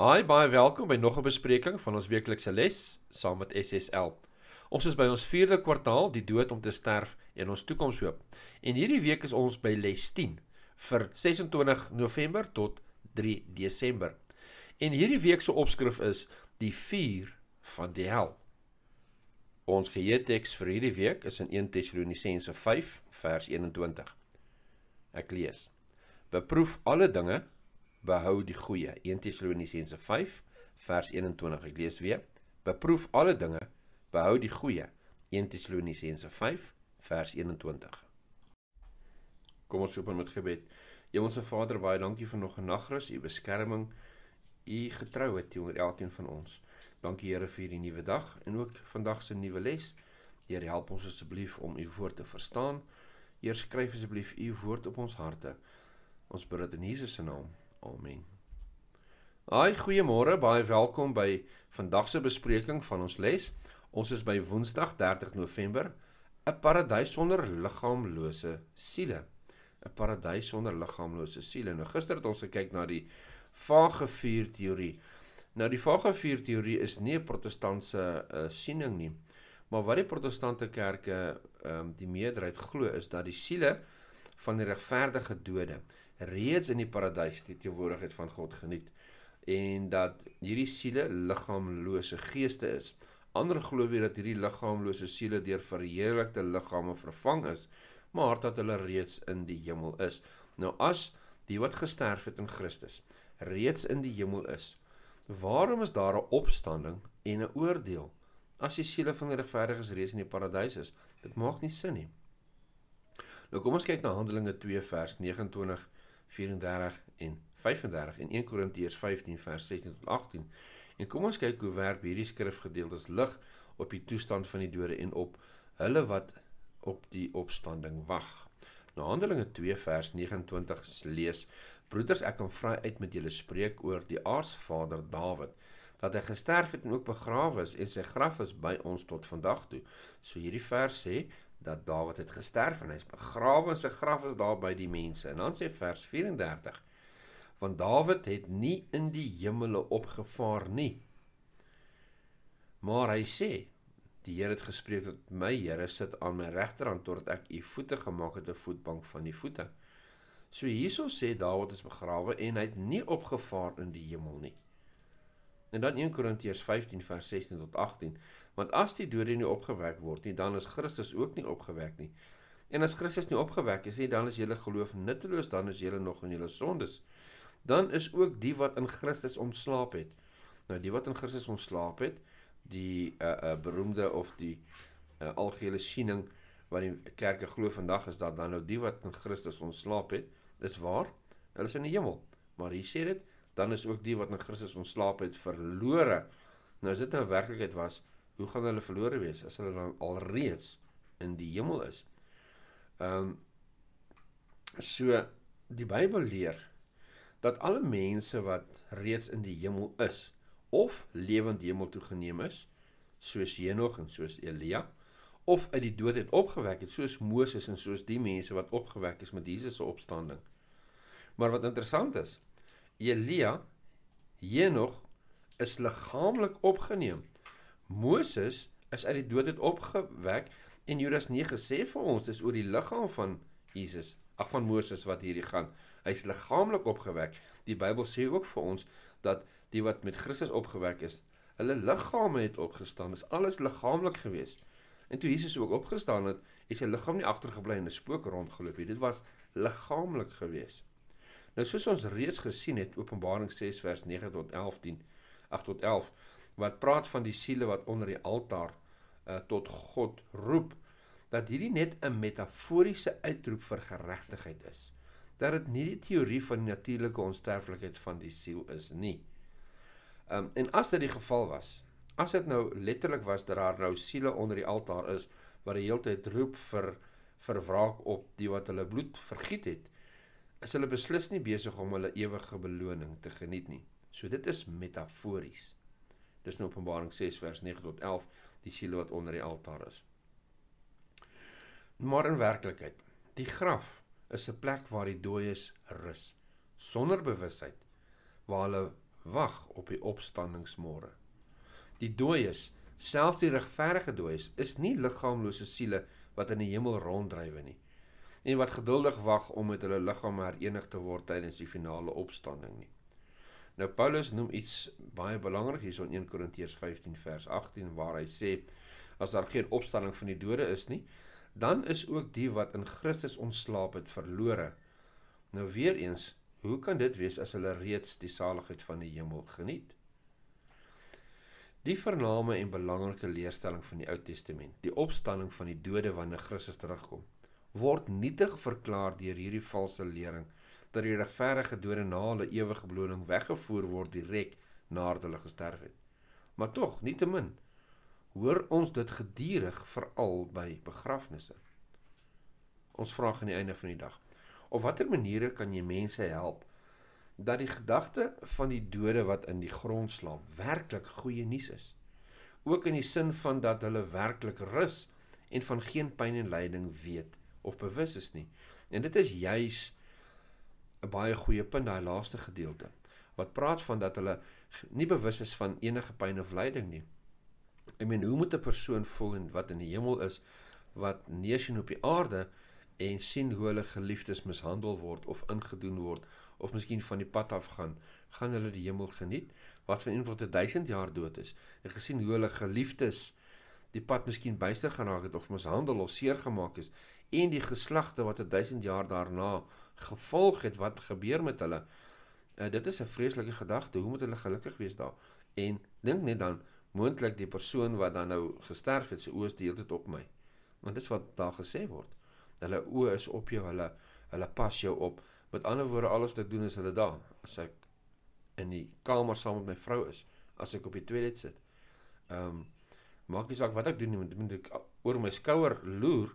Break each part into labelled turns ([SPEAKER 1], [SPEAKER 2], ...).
[SPEAKER 1] Hi, baie welkom by nog 'n bespreking van ons weeklikse les saam met SSL. Ons is by ons 4de kwartaal, die dood om te sterf en ons toekomshoop. En hierdie week is ons by les 10 vir 26 November tot 3 Desember. En hierdie week se opskrif is die vuur van die hel. Ons geheeteks vir hierdie week is in 1 Tessalonisense 5 vers 21. Ek lees: Beproef alle dinge behou die goeie 1 Tessalonisense 5 vers 21 ek lees weer beproef alle dinge behou die goeie 1 Tessalonisense 5 vers 21 Kom ons open met gebed. Hemelse Vader, baie dankie vir nog 'n nagrus, u beskerming, u getrouheid teenoor elkeen van ons. Dankie Here vir hierdie nuwe dag en ook vandag se nuwe les. Here, help ons asseblief om u woord te verstaan. Heer, skryf asseblief u woord op ons harte. Ons bid dit in Jesus se naam. Amen. Haai, goeiemôre. Baie welkom by vandag se bespreking van ons les. Ons is by Woensdag 30 November, 'n paradys sonder liggaamlose siele. 'n Paradys sonder liggaamlose siele. Nou gister het ons gekyk na die vage vuur teorie. Nou die vage vuur teorie is nie 'n protestantse uh, siening nie. Maar wat die protestante kerke ehm um, die meerderheid glo is dat die siele van die regverdige dode reeds in die paradys die teenwoordigheid van God geniet en dat hierdie siele liggaamlose geeste is. Ander glo weer dat hierdie liggaamlose siele deur verheerlikte liggame vervang is, maar dat hulle reeds in die hemel is. Nou as die wat gesterf het in Christus reeds in die hemel is, waarom is daar 'n opstanding en 'n oordeel as die siele van die regverdiges reeds in die paradys is? Dit maak nie sin nie. Nou kom ons kyk na Handelinge 2 vers 29 34 en 35 in 1 Korintiërs 15 vers 16 tot 18. En kom ons kyk hoe werp hierdie skrifgedeeltes lig op die toestand van die dode en op hulle wat op die opstanding wag. Nou Handelinge 2 vers 29 lees: Broeders, ek kan vry uit met julle spreek oor die aartsvader Dawid dat hy gesterf het en ook begrawe is en sy graf is by ons tot vandag toe. So hierdie vers sê dat Dawid het gesterf en hy's begrawe en sy graf is daar by die mense. En dan sê vers 34: Want Dawid het nie in die hemele opgevaar nie. Maar hy sê: Die Here het gespreek tot my, Here sit aan my regterhand totdat ek u voete gemaak het 'n voetbank van die voete. So hierso sê Dawid is begrawe en hy het nie opgevaar in die hemel nie. En dan 1 Korintiërs 15 vers 16 tot 18, want as die dode nie opgewek word nie, dan is Christus ook nie opgewek nie. En as Christus nie opgewek is nie, dan is julle geloof nutteloos, dan is julle nog in julle sondes. Dan is ook die wat in Christus ontslaap het. Nou die wat in Christus ontslaap het, die uh uh beroemde of die uh, algehele siening wat die kerke glo vandag is dat dan nou die wat in Christus ontslaap het, is waar, hulle is in die hemel. Maar hier sê dit, dan is ook die wat in Christus ontslaap het verlore. Nou as dit nou werklikheid was, hoe gaan hulle verlore wees as hulle dan alreeds in die hemel is? Ehm um, so die Bybel leer dat alle mense wat reeds in die hemel is of lewend hemel toe geneem is, soos Henog en soos Elia, of uit die dood het opgewek het soos Moses en soos die mense wat opgewek is met Jesus se opstanding. Maar wat interessant is, Elia, Henog is liggaamlik opgeneem. Moses is uit die dood uit opgewek en Judas 9 nee sê vir ons dis oor die liggaam van Jesus, ag van Moses wat hierdie gaan. Hy's liggaamlik opgewek. Die Bybel sê ook vir ons dat die wat met Christus opgewek is, hulle liggame het opgestaan. Dis alles liggaamlik gewees. En toe Jesus ook opgestaan het, het sy liggaam nie agtergebly in 'n spook rondgeloop nie. Dit was liggaamlik geweest. Nou soos ons reeds gesien het Openbaring 6 vers 9 tot 11 dien 8 tot 11 wat praat van die siele wat onder die altaar uh, tot God roep dat hierdie net 'n metaforiese uitroep vir geregtigheid is. Dat dit nie die teorie van die natuurlike onsterflikheid van die siel is nie. Um en as dit die geval was, as dit nou letterlik was dat daar nou siele onder die altaar is wat die hele tyd roep vir vir wraak op die wat hulle bloed vergiet het, is hulle beslis nie besig om hulle ewige beloning te geniet nie. So dit is metafories. Dis in Openbaring 6 vers 9 tot 11 die siel wat onder die altaar is. Maar in werklikheid, die graf is 'n plek waar die dooies rus sonder bewusheid waar hulle wag op die opstandingsmôre. Die dooies, selfs die regverdige dooies, is nie liggaamlose siele wat in die hemel ronddrywe nie en wat geduldig wag om met hulle liggame herenig te word tydens die finale opstanding nie. Nou Paulus noem iets baie belangrik hier so in 1 Korintiërs 15 vers 18 waar hy sê as daar geen opstanding van die dode is nie, dan is ook die wat in Christus ontslaap het verlore. Nou weer eens, hoe kan dit wees as hulle reeds die saligheid van die hemel geniet? Die vername en belangrike leerstelling van die Ou Testament, die opstanding van die dode wanneer Christus terugkom, word nietig verklaar deur hierdie valse leering dat die regverdige dode na hulle ewige beloning weggevoer word direk nadat hulle gesterf het. Maar tog, nietemin hoor ons dit gedurig veral by begrafnisse. Ons vra aan die einde van die dag: "Op watter maniere kan jy mense help dat die gedagte van die dode wat in die grond slaap werklik goeie nuus is? Ook in die sin van dat hulle werklik rus en van geen pyn en lyding weet nie." of bewus is nie. En dit is juis 'n baie goeie punt daai laaste gedeelte wat praat van dat hulle nie bewus is van enige pyn of lyding nie. Ek meen, hoe moet 'n persoon voel en wat in die hemel is wat neersien op die aarde en sien hoe hulle geliefdes mishandel word of ingedoen word of miskien van die pad af gaan, gaan hulle die hemel geniet wat van iemand wat 1000 jaar dood is en gesien hoe hulle geliefdes die pad miskien byster geraak het of mishandel of seer gemaak is en die geslagte wat 1000 jaar daarna gevolg het wat gebeur met hulle. Uh, dit is 'n vreeslike gedagte. Hoe moet hulle gelukkig wees daar? En dink net dan moontlik die persoon wat dan nou gesterf het, sy oë is deeltyd op my. Want dit is wat daar gesê word. Hulle oë is op jou, hulle hulle pas jou op. Met ander woorde, alles wat ek doen is hulle daar. As ek in die kamer saam met my vrou is, as ek op die toilet sit. Ehm um, maak nie saak wat ek doen nie, moet ek oor my skouer loer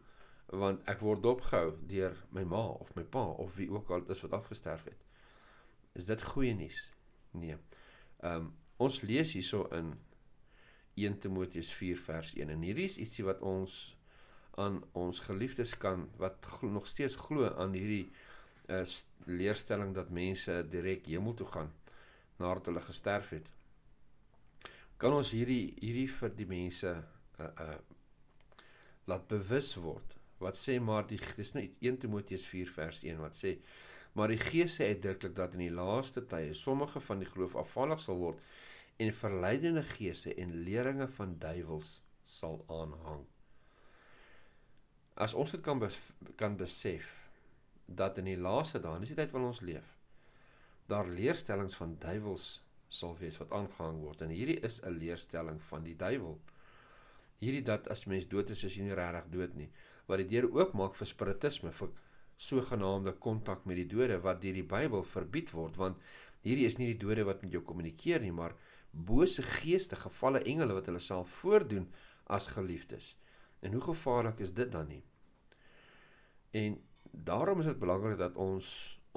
[SPEAKER 1] want ek word dopgehou deur my ma of my pa of wie ook al is wat afgestorf het. Is dit goeie nuus? Nee. Ehm um, ons lees hierso in 1 Timoteus 4 vers 1 en hierdie is ietsie wat ons aan ons geliefdes kan wat nog steeds glo aan hierdie uh, leerstelling dat mense direk hemel toe gaan nadat hulle gesterf het. Kan ons hierdie hierdie vir die mense uh uh laat bewus word wat sê maar die dis nou 1 Timoteus 4 vers 1 wat sê maar die Gees sê uitdruklik dat in die laaste tye sommige van die geloof afvallig sal word en verleidende geese en leringe van duiwels sal aanhang. As ons dit kan bef, kan besef dat in die laaste dae, dis die tyd waarin ons leef, daar leerstellings van duiwels sal wees wat aangehang word en hierdie is 'n leerstelling van die duiwel. Hierdie dat as mens dood is, is jy nie regtig dood nie wat dit deur oopmaak vir spiritisme vir sogenaamde kontak met die dode wat deur die Bybel verbied word want hierdie is nie die dode wat met jou kommunikeer nie maar bose geeste gevalle engele wat hulle self voordoen as geliefdes en hoe gevaarlik is dit dan nie en daarom is dit belangrik dat ons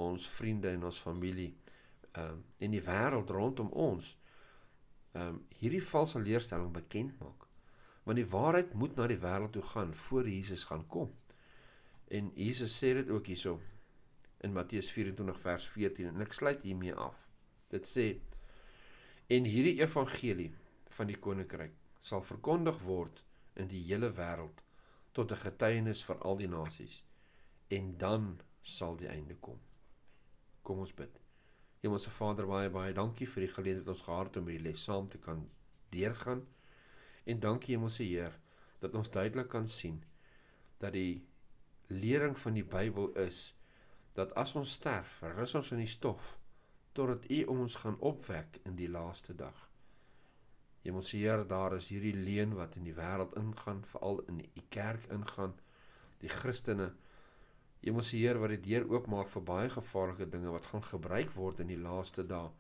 [SPEAKER 1] ons vriende en ons familie ehm um, en die wêreld rondom ons ehm um, hierdie valse leerstelling bekend maak want die waarheid moet na die wêreld toe gaan voor Jesus gaan kom. En Jesus sê dit ook hierso in Matteus 24 vers 14 en ek sluit hiermee af. Dit sê en hierdie evangelie van die koninkryk sal verkondig word in die hele wêreld tot 'n getuienis vir al die nasies en dan sal die einde kom. Kom ons bid. Hemelse Vader, baie baie dankie vir die geleentheid wat ons gehad het om hierdie les saam te kan deurgaan. En dankie Hemelse Heer dat ons duidelik kan sien dat die lering van die Bybel is dat as ons sterf, rus ons in die stof totdat U ons gaan opwek in die laaste dag. Hemelse Heer, daar is hierdie leen wat in die wêreld ingaan, veral in U kerk ingaan, die Christene Hemelse Heer wat dit deur oopmaak vir baie gevaarlike dinge wat gaan gebruik word in die laaste dae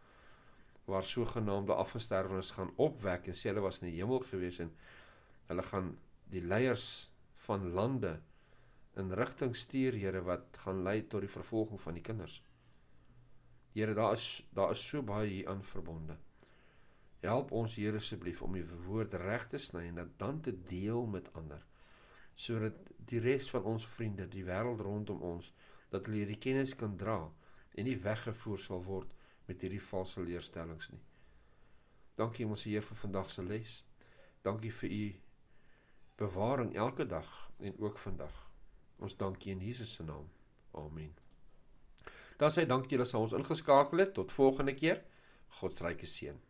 [SPEAKER 1] waar sogenaamde afgestorwenes gaan opwek en sê hulle was in die hemel gewees en hulle gaan die leiers van lande in rigting stuur Here wat gaan lei tot die vervolging van die kinders. Here daar is daar is so baie hier aan verbonde. Help ons Here asseblief om die woord reg te sny en dat dan te deel met ander sodat die res van ons vriende, die wêreld rondom ons dat hulle hierdie kennis kan dra en nie weggevoer sal word met hierdie valse leerstellings nie. Dankie ons Here vir vandag se les. Dankie vir u bewaring elke dag en ook vandag. Ons dank U in Jesus se naam. Amen. Daar sê dankie julle sal ons ingeskakel het tot volgende keer. God se ryke seën.